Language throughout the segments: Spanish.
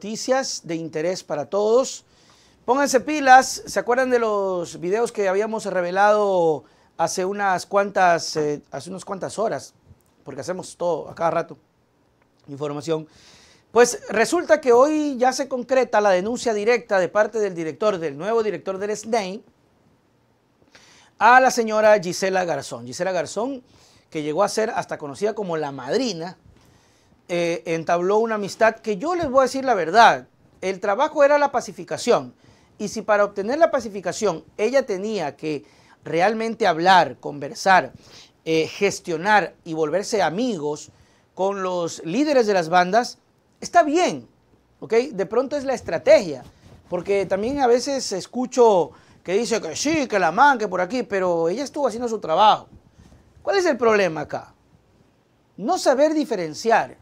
Noticias de interés para todos. Pónganse pilas, ¿se acuerdan de los videos que habíamos revelado hace unas cuantas, eh, hace unas cuantas horas? Porque hacemos todo a cada rato, información. Pues resulta que hoy ya se concreta la denuncia directa de parte del director, del nuevo director del SNEI, a la señora Gisela Garzón. Gisela Garzón, que llegó a ser hasta conocida como la madrina eh, entabló una amistad que yo les voy a decir la verdad, el trabajo era la pacificación. Y si para obtener la pacificación ella tenía que realmente hablar, conversar, eh, gestionar y volverse amigos con los líderes de las bandas, está bien, okay De pronto es la estrategia, porque también a veces escucho que dice que sí, que la manque por aquí, pero ella estuvo haciendo su trabajo. ¿Cuál es el problema acá? No saber diferenciar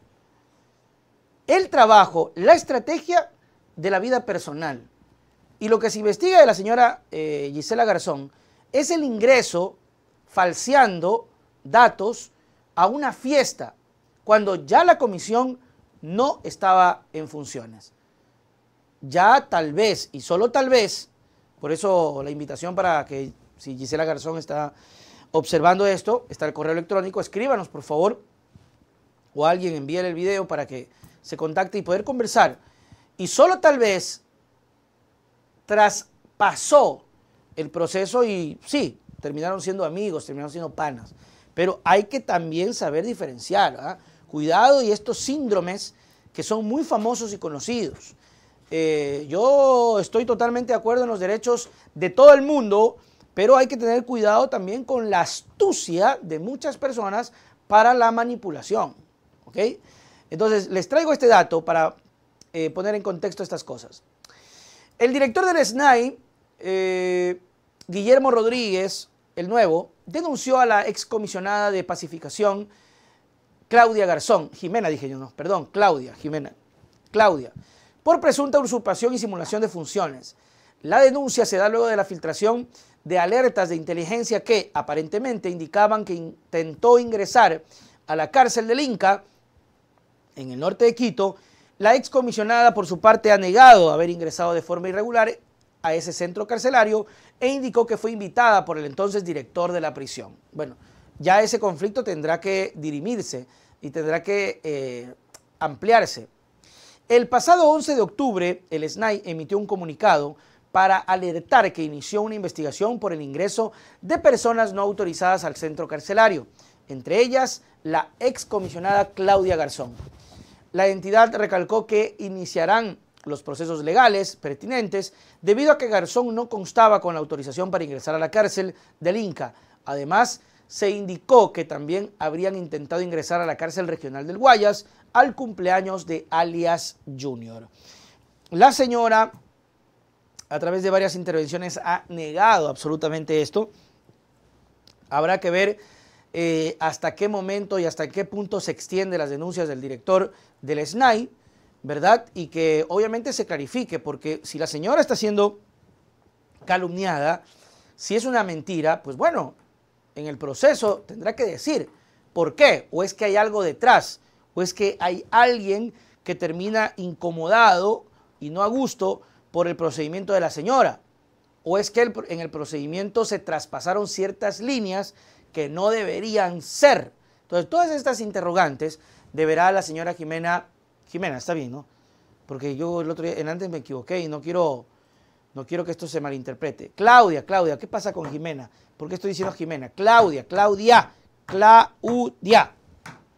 el trabajo, la estrategia de la vida personal. Y lo que se investiga de la señora eh, Gisela Garzón es el ingreso falseando datos a una fiesta cuando ya la comisión no estaba en funciones. Ya tal vez, y solo tal vez, por eso la invitación para que si Gisela Garzón está observando esto, está el correo electrónico, escríbanos por favor, o alguien envíe el video para que se contacte y poder conversar. Y solo tal vez traspasó el proceso y sí, terminaron siendo amigos, terminaron siendo panas. Pero hay que también saber diferenciar. Cuidado y estos síndromes que son muy famosos y conocidos. Eh, yo estoy totalmente de acuerdo en los derechos de todo el mundo, pero hay que tener cuidado también con la astucia de muchas personas para la manipulación. ¿ok?, entonces, les traigo este dato para eh, poner en contexto estas cosas. El director del SNAI, eh, Guillermo Rodríguez, el nuevo, denunció a la excomisionada de pacificación, Claudia Garzón, Jimena dije yo, no, perdón, Claudia, Jimena, Claudia, por presunta usurpación y simulación de funciones. La denuncia se da luego de la filtración de alertas de inteligencia que aparentemente indicaban que intentó ingresar a la cárcel del Inca en el norte de Quito, la excomisionada por su parte ha negado haber ingresado de forma irregular a ese centro carcelario e indicó que fue invitada por el entonces director de la prisión. Bueno, ya ese conflicto tendrá que dirimirse y tendrá que eh, ampliarse. El pasado 11 de octubre, el SNAI emitió un comunicado para alertar que inició una investigación por el ingreso de personas no autorizadas al centro carcelario, entre ellas la excomisionada Claudia Garzón. La entidad recalcó que iniciarán los procesos legales pertinentes debido a que Garzón no constaba con la autorización para ingresar a la cárcel del Inca. Además, se indicó que también habrían intentado ingresar a la cárcel regional del Guayas al cumpleaños de alias Junior. La señora, a través de varias intervenciones, ha negado absolutamente esto. Habrá que ver eh, hasta qué momento y hasta qué punto se extiende las denuncias del director del SNAI, ¿verdad? Y que obviamente se clarifique, porque si la señora está siendo calumniada, si es una mentira, pues bueno, en el proceso tendrá que decir por qué, o es que hay algo detrás, o es que hay alguien que termina incomodado y no a gusto por el procedimiento de la señora, o es que en el procedimiento se traspasaron ciertas líneas que no deberían ser. Entonces, todas estas interrogantes deberá la señora Jimena, Jimena, está bien, ¿no? Porque yo el otro día, en antes me equivoqué y no quiero, no quiero que esto se malinterprete. Claudia, Claudia, ¿qué pasa con Jimena? ¿Por qué estoy diciendo Jimena? Claudia, Claudia, Claudia.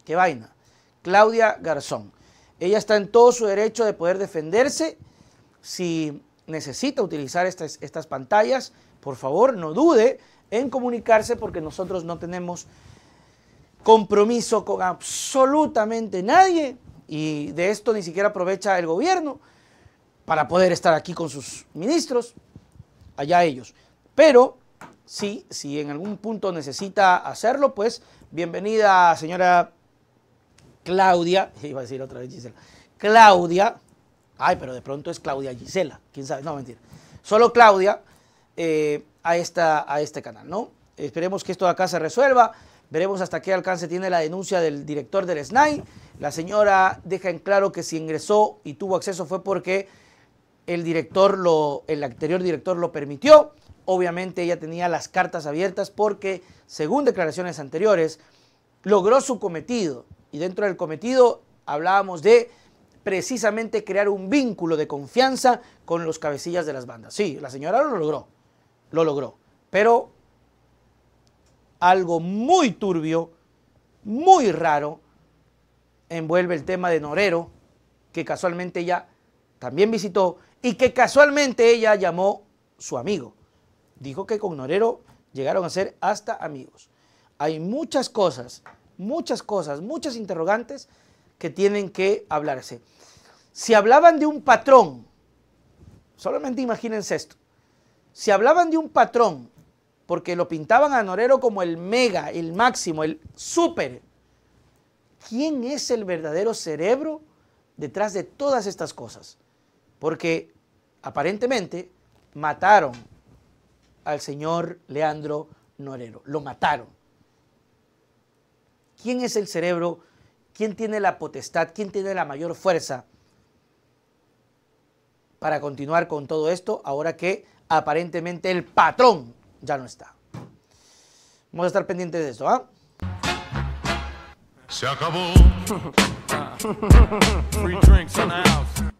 Qué vaina. Claudia Garzón. Ella está en todo su derecho de poder defenderse si necesita utilizar estas, estas pantallas, por favor no dude en comunicarse porque nosotros no tenemos compromiso con absolutamente nadie y de esto ni siquiera aprovecha el gobierno para poder estar aquí con sus ministros, allá ellos. Pero sí, si en algún punto necesita hacerlo, pues bienvenida señora Claudia, iba a decir otra vez Claudia, Ay, pero de pronto es Claudia Gisela, quién sabe, no, mentira. Solo Claudia eh, a, esta, a este canal, ¿no? Esperemos que esto de acá se resuelva. Veremos hasta qué alcance tiene la denuncia del director del SNAI. La señora deja en claro que si ingresó y tuvo acceso fue porque el director lo, el anterior director lo permitió. Obviamente ella tenía las cartas abiertas porque, según declaraciones anteriores, logró su cometido. Y dentro del cometido hablábamos de precisamente crear un vínculo de confianza con los cabecillas de las bandas. Sí, la señora lo logró, lo logró, pero algo muy turbio, muy raro, envuelve el tema de Norero, que casualmente ella también visitó y que casualmente ella llamó su amigo. Dijo que con Norero llegaron a ser hasta amigos. Hay muchas cosas, muchas cosas, muchas interrogantes que tienen que hablarse. Si hablaban de un patrón, solamente imagínense esto, si hablaban de un patrón, porque lo pintaban a Norero como el mega, el máximo, el súper, ¿quién es el verdadero cerebro detrás de todas estas cosas? Porque aparentemente mataron al señor Leandro Norero, lo mataron. ¿Quién es el cerebro quién tiene la potestad, quién tiene la mayor fuerza para continuar con todo esto ahora que aparentemente el patrón ya no está. Vamos a estar pendientes de esto, ¿ah? Se acabó. Free drinks